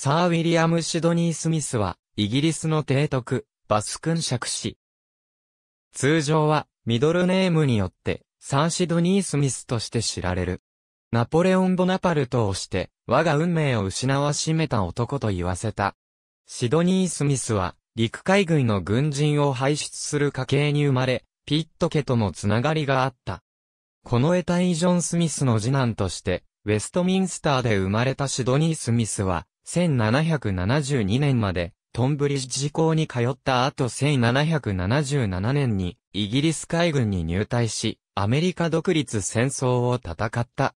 サー・ウィリアム・シドニー・スミスは、イギリスの提督、バス君爵士。通常は、ミドルネームによって、サン・シドニー・スミスとして知られる。ナポレオン・ボナパルトをして、我が運命を失わしめた男と言わせた。シドニー・スミスは、陸海軍の軍人を輩出する家系に生まれ、ピット家ともつながりがあった。このエタイ・ジョン・スミスの次男として、ウェストミンスターで生まれたシドニー・スミスは、1772年まで、トンブリッジ港に通った後1777年に、イギリス海軍に入隊し、アメリカ独立戦争を戦った。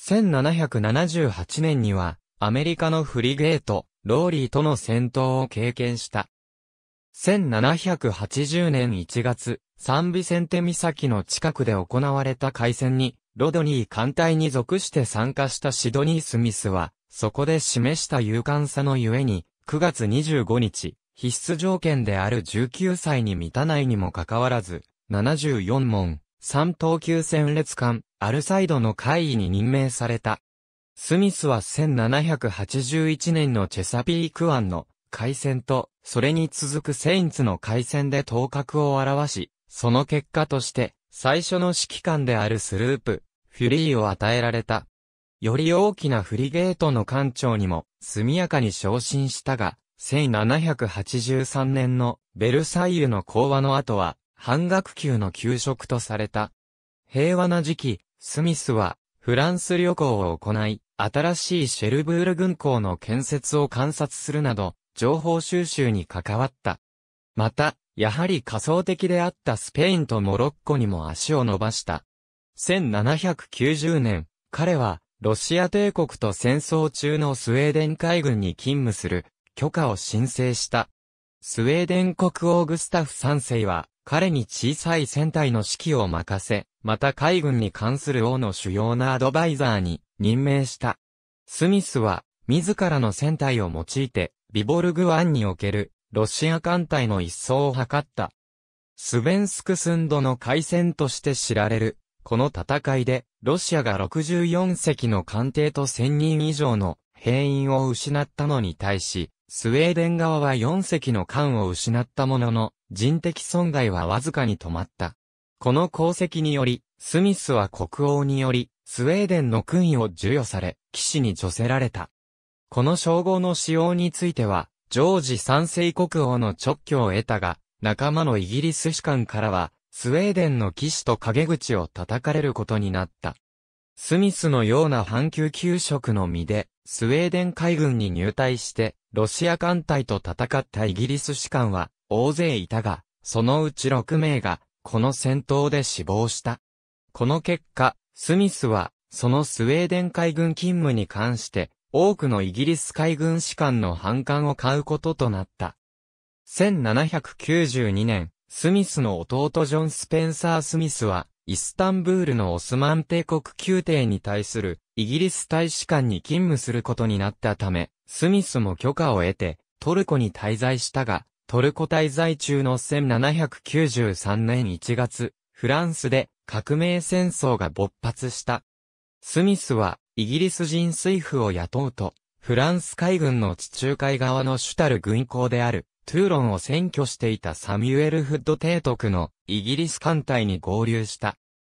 1778年には、アメリカのフリゲート、ローリーとの戦闘を経験した。1780年1月、サンビセンテ岬の近くで行われた海戦に、ロドニー艦隊に属して参加したシドニー・スミスは、そこで示した勇敢さのゆえに、9月25日、必須条件である19歳に満たないにもかかわらず、74問、3等級戦列艦、アルサイドの会議に任命された。スミスは1781年のチェサピーク湾の海戦と、それに続くセインツの海戦で頭角を表し、その結果として、最初の指揮官であるスループ、フュリーを与えられた。より大きなフリゲートの艦長にも速やかに昇進したが、1783年のベルサイユの講和の後は、半額級の給食とされた。平和な時期、スミスはフランス旅行を行い、新しいシェルブール軍港の建設を観察するなど、情報収集に関わった。また、やはり仮想的であったスペインとモロッコにも足を伸ばした。1790年、彼はロシア帝国と戦争中のスウェーデン海軍に勤務する許可を申請した。スウェーデン国王グスタフ3世は、彼に小さい船体の指揮を任せ、また海軍に関する王の主要なアドバイザーに任命した。スミスは、自らの船体を用いて、ビボルグ湾におけるロシア艦隊の一掃を図った。スベンスクスンドの海戦として知られる、この戦いで、ロシアが64隻の艦艇と1000人以上の兵員を失ったのに対し、スウェーデン側は4隻の艦を失ったものの、人的損害はわずかに止まった。この功績により、スミスは国王により、スウェーデンの勲位を授与され、騎士に除せられた。この称号の使用については、ジョージ三世国王の直挙を得たが、仲間のイギリス士官からは、スウェーデンの騎士と陰口を叩かれることになった。スミスのような半球給食の身で、スウェーデン海軍に入隊して、ロシア艦隊と戦ったイギリス士官は大勢いたが、そのうち6名が、この戦闘で死亡した。この結果、スミスは、そのスウェーデン海軍勤務に関して、多くのイギリス海軍士官の反感を買うこととなった。1792年、スミスの弟ジョン・スペンサー・スミスは、イスタンブールのオスマン帝国宮廷に対するイギリス大使館に勤務することになったため、スミスも許可を得てトルコに滞在したが、トルコ滞在中の1793年1月、フランスで革命戦争が勃発した。スミスはイギリス人水夫を雇うと、フランス海軍の地中海側の主たる軍港であるトゥーロンを占拠していたサミュエル・フッド提督のイギリス艦隊に合流した。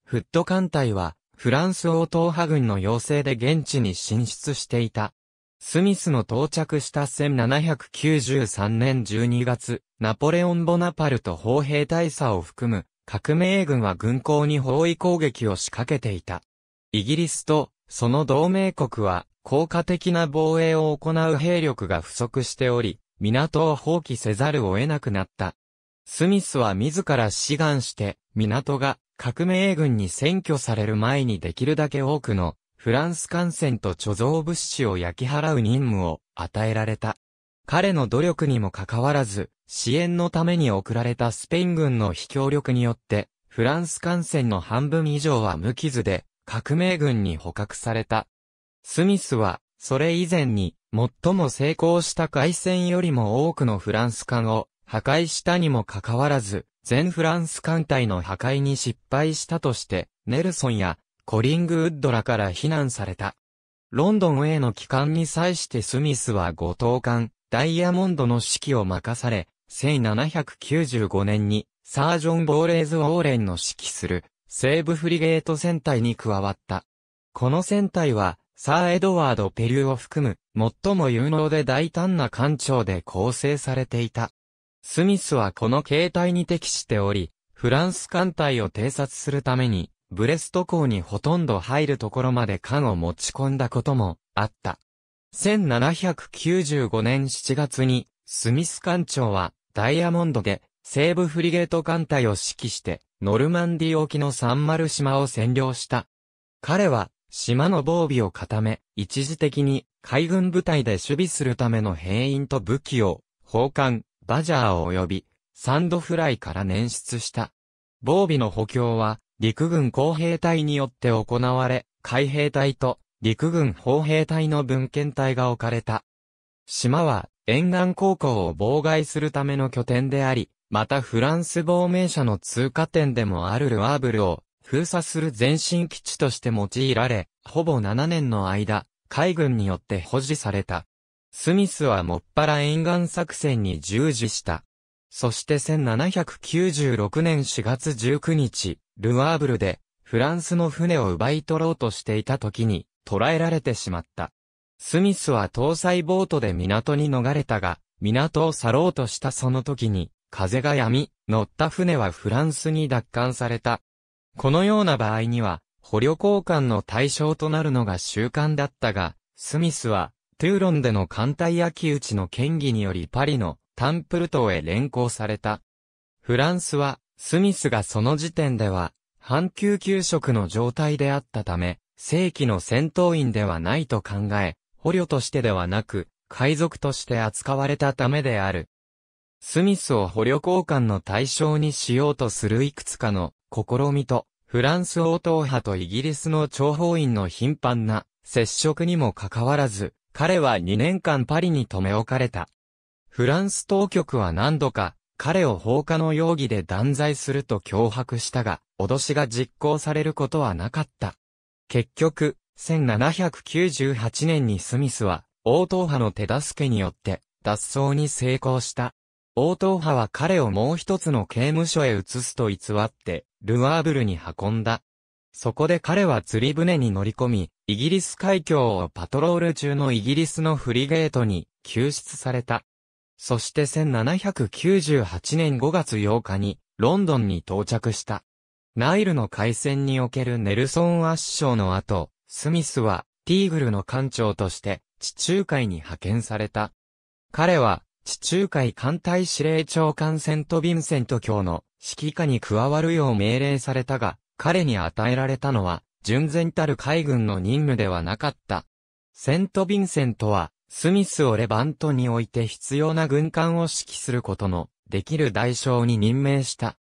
フッド艦隊は、フランス王党派軍の要請で現地に進出していた。スミスの到着した1793年12月、ナポレオン・ボナパルト砲兵大佐を含む革命軍は軍港に包囲攻撃を仕掛けていた。イギリスとその同盟国は効果的な防衛を行う兵力が不足しており、港を放棄せざるを得なくなった。スミスは自ら志願して、港が革命軍に占拠される前にできるだけ多くのフランス艦船と貯蔵物資を焼き払う任務を与えられた。彼の努力にもかかわらず、支援のために送られたスペイン軍の非協力によって、フランス艦船の半分以上は無傷で、革命軍に捕獲された。スミスは、それ以前に、最も成功した海戦よりも多くのフランス艦を破壊したにもかかわらず、全フランス艦隊の破壊に失敗したとして、ネルソンやコリングウッドらから非難された。ロンドンへの帰還に際してスミスは五島艦、ダイヤモンドの指揮を任され、1795年にサージョン・ボーレーズ・ウォーレンの指揮する西部フリゲート戦隊に加わった。この戦隊はサー・エドワード・ペリューを含む、最も有能で大胆な艦長で構成されていた。スミスはこの形態に適しており、フランス艦隊を偵察するために、ブレスト港にほとんど入るところまで艦を持ち込んだこともあった。1795年7月に、スミス艦長は、ダイヤモンドで、西部フリゲート艦隊を指揮して、ノルマンディ沖のサンマル島を占領した。彼は、島の防備を固め、一時的に海軍部隊で守備するための兵員と武器を、砲艦、バジャーを及び、サンドフライから捻出した。防備の補強は、陸軍工兵隊によって行われ、海兵隊と陸軍砲兵隊の文献隊が置かれた。島は沿岸航行を妨害するための拠点であり、またフランス亡命者の通過点でもあるルアーブルを封鎖する前進基地として用いられ、ほぼ7年の間、海軍によって保持された。スミスはもっぱら沿岸作戦に従事した。そして1796年4月19日、ルアーブルで、フランスの船を奪い取ろうとしていた時に、捕らえられてしまった。スミスは搭載ボートで港に逃れたが、港を去ろうとしたその時に、風が止み、乗った船はフランスに奪還された。このような場合には、捕虜交換の対象となるのが習慣だったが、スミスは、トゥーロンでの艦隊秋打ちの権威によりパリのタンプル島へ連行された。フランスは、スミスがその時点では、半球給食の状態であったため、正規の戦闘員ではないと考え、捕虜としてではなく、海賊として扱われたためである。スミスを捕虜交換の対象にしようとするいくつかの試みと、フランス王党派とイギリスの諜報員の頻繁な接触にもかかわらず、彼は2年間パリに留め置かれた。フランス当局は何度か、彼を放火の容疑で断罪すると脅迫したが、脅しが実行されることはなかった。結局、1798年にスミスは、王党派の手助けによって、脱走に成功した。王党派は彼をもう一つの刑務所へ移すと偽って、ルワーブルに運んだ。そこで彼は釣り船に乗り込み、イギリス海峡をパトロール中のイギリスのフリゲートに救出された。そして1798年5月8日にロンドンに到着した。ナイルの海戦におけるネルソン圧勝の後、スミスはティーグルの艦長として地中海に派遣された。彼は地中海艦隊司令長官セント・ヴィンセント教の指揮下に加わるよう命令されたが、彼に与えられたのは、純然たる海軍の任務ではなかった。セント・ヴィンセントは、スミスをレバントにおいて必要な軍艦を指揮することのできる代償に任命した。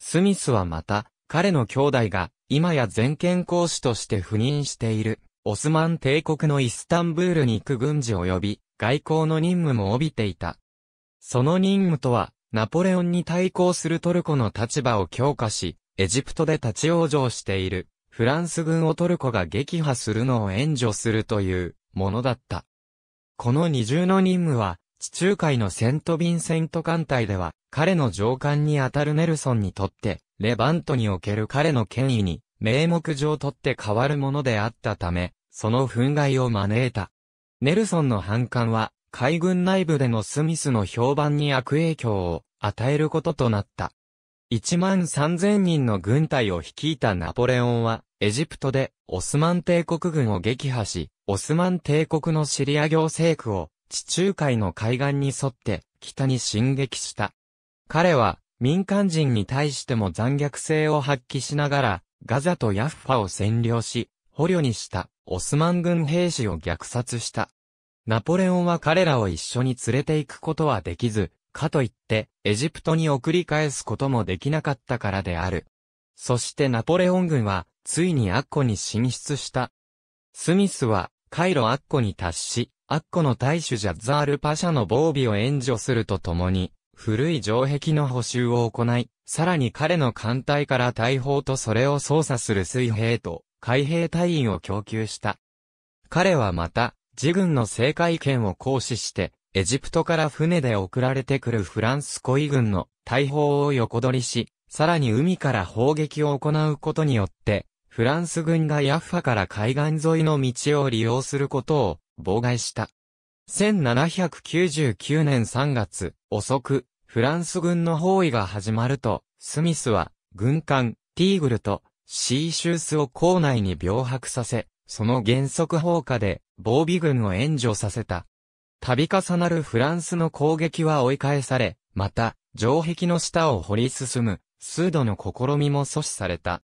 スミスはまた、彼の兄弟が、今や全権公使として赴任している、オスマン帝国のイスタンブールに行く軍事及び、外交の任務も帯びていた。その任務とは、ナポレオンに対抗するトルコの立場を強化し、エジプトで立ち往生している、フランス軍をトルコが撃破するのを援助するという、ものだった。この二重の任務は、地中海のセント・ヴィンセント艦隊では、彼の上官にあたるネルソンにとって、レバントにおける彼の権威に、名目上とって変わるものであったため、その憤慨を招いた。ネルソンの反感は、海軍内部でのスミスの評判に悪影響を与えることとなった。1万3000人の軍隊を率いたナポレオンは、エジプトでオスマン帝国軍を撃破し、オスマン帝国のシリア行政区を地中海の海岸に沿って北に進撃した。彼は民間人に対しても残虐性を発揮しながら、ガザとヤッファを占領し、捕虜にしたオスマン軍兵士を虐殺した。ナポレオンは彼らを一緒に連れて行くことはできず、かといって、エジプトに送り返すこともできなかったからである。そしてナポレオン軍は、ついにアッコに進出した。スミスは、カイロアッコに達し、アッコの大主ジャザールパシャの防備を援助するとともに、古い城壁の補修を行い、さらに彼の艦隊から大砲とそれを操作する水兵と海兵隊員を供給した。彼はまた、自軍の政界権を行使して、エジプトから船で送られてくるフランス恋軍の大砲を横取りし、さらに海から砲撃を行うことによって、フランス軍がヤッファから海岸沿いの道を利用することを妨害した。1799年3月、遅く、フランス軍の包囲が始まると、スミスは、軍艦、ティーグルと、シーシュースを校内に病白させ、その原則放火で防備軍を援助させた。度重なるフランスの攻撃は追い返され、また、城壁の下を掘り進む、数度の試みも阻止された。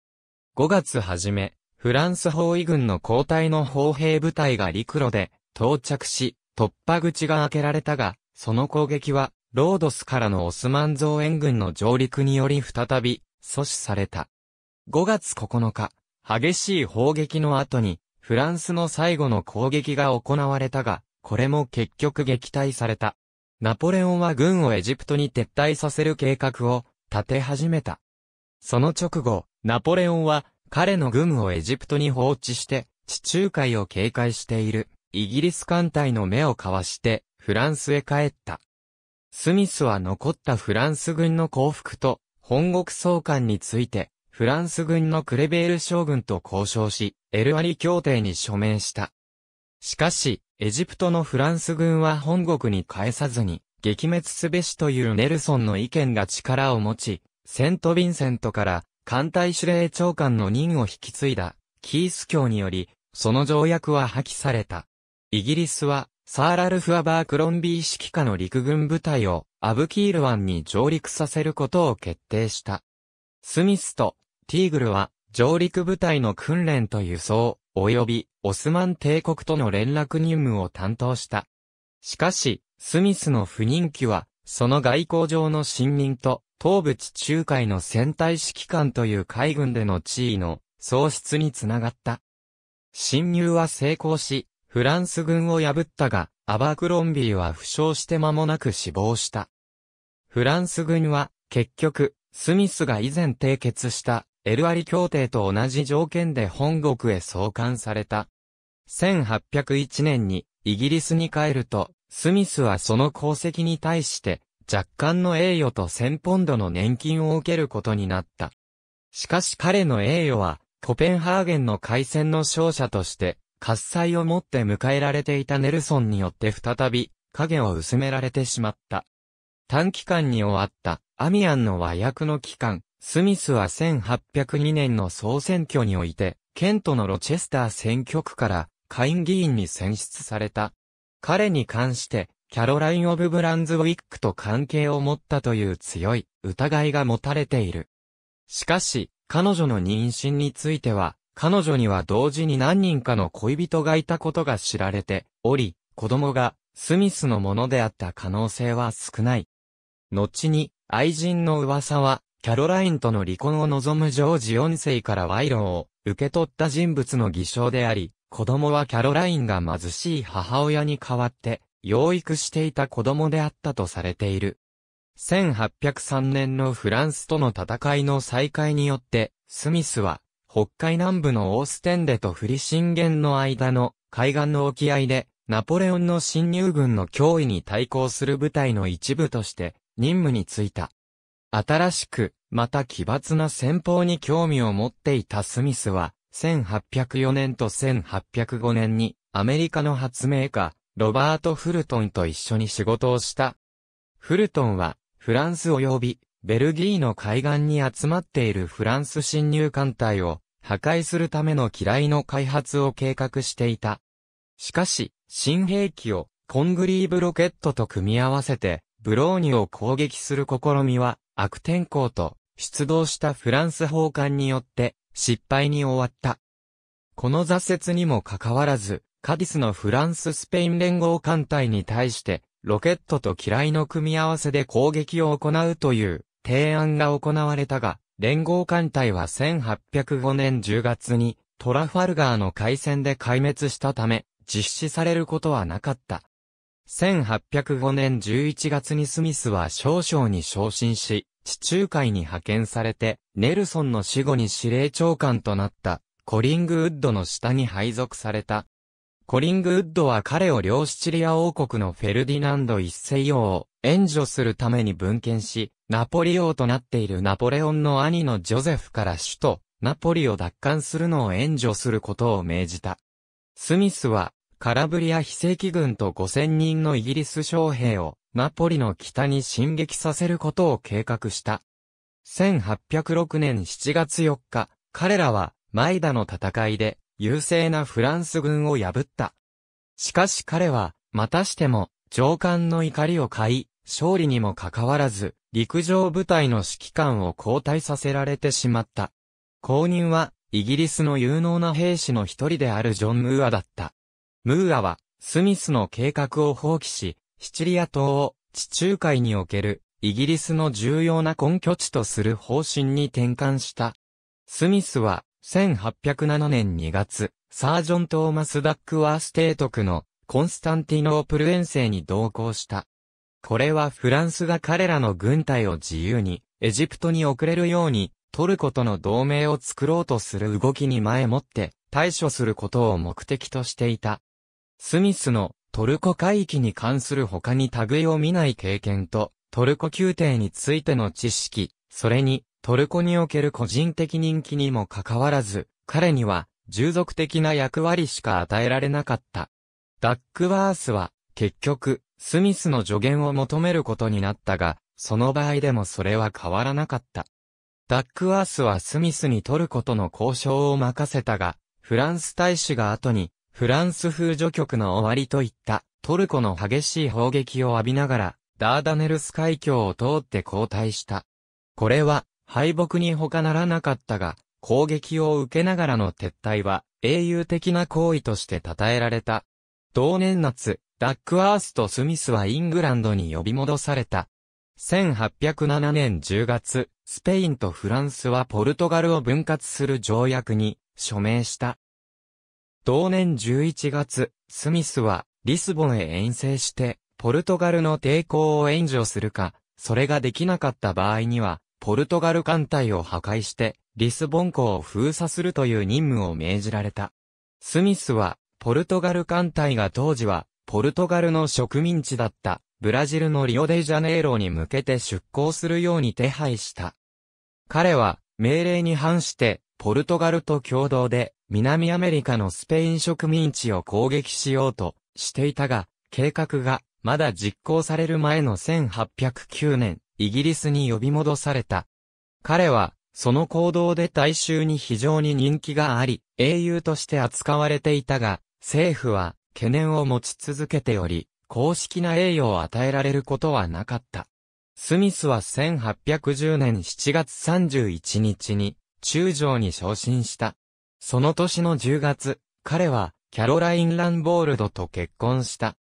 5月初め、フランス包囲軍の交代の砲兵部隊が陸路で到着し、突破口が開けられたが、その攻撃は、ロードスからのオスマン増援軍の上陸により再び、阻止された。5月9日、激しい砲撃の後に、フランスの最後の攻撃が行われたが、これも結局撃退された。ナポレオンは軍をエジプトに撤退させる計画を立て始めた。その直後、ナポレオンは彼の軍をエジプトに放置して地中海を警戒しているイギリス艦隊の目をかわしてフランスへ帰った。スミスは残ったフランス軍の降伏と本国送還についてフランス軍のクレベール将軍と交渉し、エルアリ協定に署名した。しかし、エジプトのフランス軍は本国に返さずに、撃滅すべしというネルソンの意見が力を持ち、セント・ヴィンセントから艦隊司令長官の任を引き継いだ、キース教により、その条約は破棄された。イギリスは、サーラルフアバークロンビー指揮下の陸軍部隊をアブキール湾に上陸させることを決定した。スミスとティーグルは、上陸部隊の訓練と輸送、及び、オスマン帝国との連絡任務を担当した。しかし、スミスの不人気は、その外交上の信任と、東部地中海の戦隊指揮官という海軍での地位の喪失につながった。侵入は成功し、フランス軍を破ったが、アバクロンビーは負傷して間もなく死亡した。フランス軍は、結局、スミスが以前締結したエルアリ協定と同じ条件で本国へ送還された。1801年にイギリスに帰ると、スミスはその功績に対して若干の栄誉と1000ポンドの年金を受けることになった。しかし彼の栄誉は、コペンハーゲンの海戦の勝者として、喝采をもって迎えられていたネルソンによって再び、影を薄められてしまった。短期間に終わった、アミアンの和訳の期間、スミスは1802年の総選挙において、ケントのロチェスター選挙区から下院議員に選出された。彼に関して、キャロライン・オブ・ブランズウィックと関係を持ったという強い疑いが持たれている。しかし、彼女の妊娠については、彼女には同時に何人かの恋人がいたことが知られており、子供がスミスのものであった可能性は少ない。後に愛人の噂はキャロラインとの離婚を望むジョージ4世から賄賂を受け取った人物の偽証であり、子供はキャロラインが貧しい母親に代わって養育していた子供であったとされている。1803年のフランスとの戦いの再開によって、スミスは、北海南部のオーステンデとフリゲンの間の海岸の沖合で、ナポレオンの侵入軍の脅威に対抗する部隊の一部として、任務に就いた。新しく、また奇抜な戦法に興味を持っていたスミスは、1804年と1805年に、アメリカの発明家、ロバート・フルトンと一緒に仕事をした。フルトンは、フランス及び、ベルギーの海岸に集まっているフランス侵入艦隊を、破壊するための機雷の開発を計画していた。しかし、新兵器を、コングリーブロケットと組み合わせて、ブローニを攻撃する試みは悪天候と出動したフランス砲艦によって失敗に終わった。この挫折にもかかわらず、カディスのフランス・スペイン連合艦隊に対して、ロケットと機雷の組み合わせで攻撃を行うという提案が行われたが、連合艦隊は1805年10月にトラファルガーの海戦で壊滅したため、実施されることはなかった。1805年11月にスミスは少将に昇進し、地中海に派遣されて、ネルソンの死後に司令長官となった、コリングウッドの下に配属された。コリングウッドは彼を両シチリア王国のフェルディナンド一世王を援助するために分権し、ナポリ王となっているナポレオンの兄のジョゼフから首都、ナポリを奪還するのを援助することを命じた。スミスは、カラブリア非正規軍と5000人のイギリス将兵をナポリの北に進撃させることを計画した。1806年7月4日、彼らはマイダの戦いで優勢なフランス軍を破った。しかし彼は、またしても、上官の怒りを買い、勝利にもかかわらず、陸上部隊の指揮官を交代させられてしまった。後任は、イギリスの有能な兵士の一人であるジョン・ムーアだった。ムーアは、スミスの計画を放棄し、シチリア島を地中海におけるイギリスの重要な根拠地とする方針に転換した。スミスは1807年2月、サージョン・トーマス・ダックワース提督のコンスタンティノープル遠征に同行した。これはフランスが彼らの軍隊を自由にエジプトに送れるようにトルコとの同盟を作ろうとする動きに前もって対処することを目的としていた。スミスのトルコ海域に関する他に類を見ない経験と、トルコ宮廷についての知識、それに、トルコにおける個人的人気にもかかわらず、彼には、従属的な役割しか与えられなかった。ダックワースは、結局、スミスの助言を求めることになったが、その場合でもそれは変わらなかった。ダックワースはスミスにトルコとの交渉を任せたが、フランス大使が後にフランス風除局の終わりといったトルコの激しい砲撃を浴びながら、ダーダネルス海峡を通って後退した。これは敗北に他ならなかったが、攻撃を受けながらの撤退は英雄的な行為として称えられた。同年夏、ダックアースとスミスはイングランドに呼び戻された。1807年10月、スペインとフランスはポルトガルを分割する条約に署名した。同年11月、スミスはリスボンへ遠征して、ポルトガルの抵抗を援助するか、それができなかった場合には、ポルトガル艦隊を破壊して、リスボン港を封鎖するという任務を命じられた。スミスは、ポルトガル艦隊が当時は、ポルトガルの植民地だった、ブラジルのリオデジャネイロに向けて出港するように手配した。彼は、命令に反して、ポルトガルと共同で、南アメリカのスペイン植民地を攻撃しようとしていたが、計画がまだ実行される前の1809年、イギリスに呼び戻された。彼は、その行動で大衆に非常に人気があり、英雄として扱われていたが、政府は懸念を持ち続けており、公式な栄誉を与えられることはなかった。スミスは1810年7月31日に中将に昇進した。その年の10月、彼は、キャロライン・ランボールドと結婚した。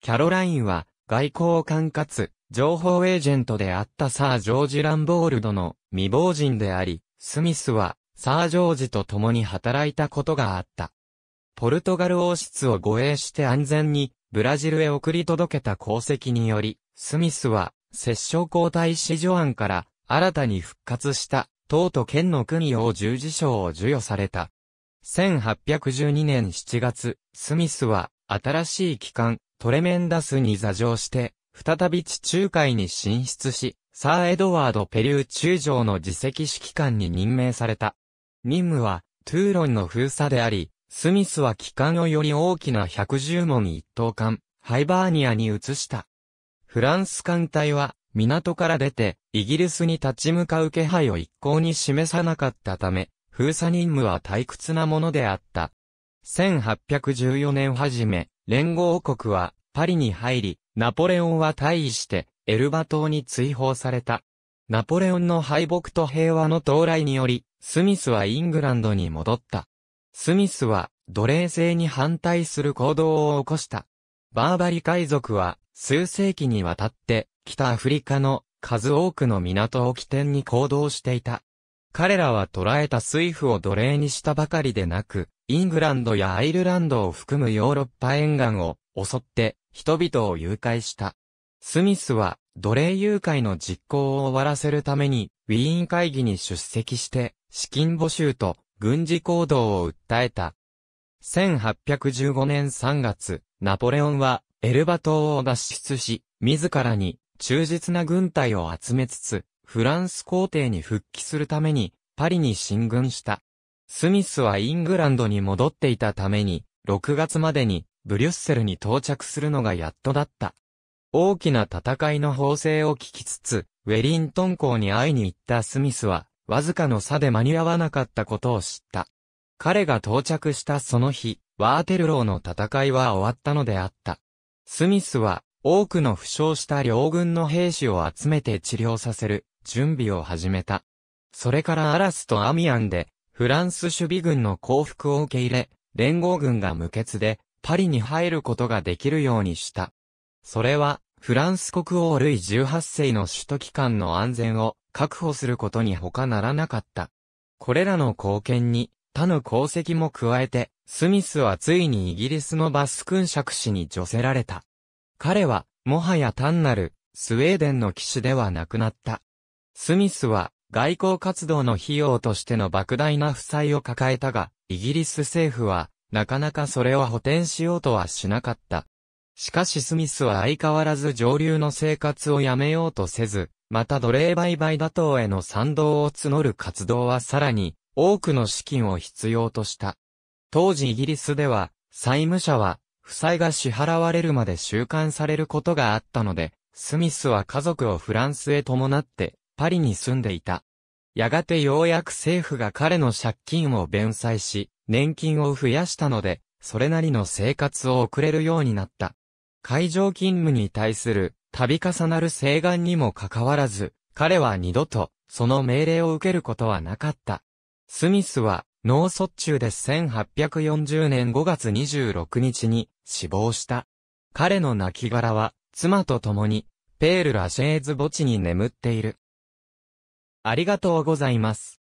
キャロラインは、外交官かつ、情報エージェントであったサー・ジョージ・ランボールドの未亡人であり、スミスは、サー・ジョージと共に働いたことがあった。ポルトガル王室を護衛して安全に、ブラジルへ送り届けた功績により、スミスは、摂政皇太子ジョアンから、新たに復活した、党と県の国王十字章を授与された。1812年7月、スミスは、新しい機関、トレメンダスに座上して、再び地中海に進出し、サー・エドワード・ペリュー中将の自責指揮官に任命された。任務は、トゥーロンの封鎖であり、スミスは機関をより大きな110門一等艦、ハイバーニアに移した。フランス艦隊は、港から出て、イギリスに立ち向かう気配を一向に示さなかったため、封鎖任務は退屈なものであった。1814年はじめ、連合国はパリに入り、ナポレオンは退位してエルバ島に追放された。ナポレオンの敗北と平和の到来により、スミスはイングランドに戻った。スミスは奴隷制に反対する行動を起こした。バーバリ海賊は数世紀にわたって北アフリカの数多くの港を起点に行動していた。彼らは捕らえたスイフを奴隷にしたばかりでなく、イングランドやアイルランドを含むヨーロッパ沿岸を襲って人々を誘拐した。スミスは奴隷誘拐の実行を終わらせるためにウィーン会議に出席して資金募集と軍事行動を訴えた。1815年3月、ナポレオンはエルバ島を脱出し、自らに忠実な軍隊を集めつつ、フランス皇帝に復帰するために、パリに進軍した。スミスはイングランドに戻っていたために、6月までに、ブリュッセルに到着するのがやっとだった。大きな戦いの方制を聞きつつ、ウェリントン港に会いに行ったスミスは、わずかの差で間に合わなかったことを知った。彼が到着したその日、ワーテルローの戦いは終わったのであった。スミスは、多くの負傷した両軍の兵士を集めて治療させる、準備を始めた。それからアラスとアミアンで、フランス守備軍の降伏を受け入れ、連合軍が無欠で、パリに入ることができるようにした。それは、フランス国王ルイ18世の首都機関の安全を確保することに他ならなかった。これらの貢献に、他の功績も加えて、スミスはついにイギリスのバス君爵士に除せられた。彼は、もはや単なる、スウェーデンの騎士ではなくなった。スミスは外交活動の費用としての莫大な負債を抱えたが、イギリス政府はなかなかそれを補填しようとはしなかった。しかしスミスは相変わらず上流の生活をやめようとせず、また奴隷売買打倒への賛同を募る活動はさらに多くの資金を必要とした。当時イギリスでは債務者は負債が支払われるまで収監されることがあったので、スミスは家族をフランスへ伴ってパリに住んでいた。やがてようやく政府が彼の借金を弁済し、年金を増やしたので、それなりの生活を送れるようになった。会場勤務に対する度重なる請願にもかかわらず、彼は二度とその命令を受けることはなかった。スミスは脳卒中で1840年5月26日に死亡した。彼の亡骸は妻と共にペール・ラシェーズ墓地に眠っている。ありがとうございます。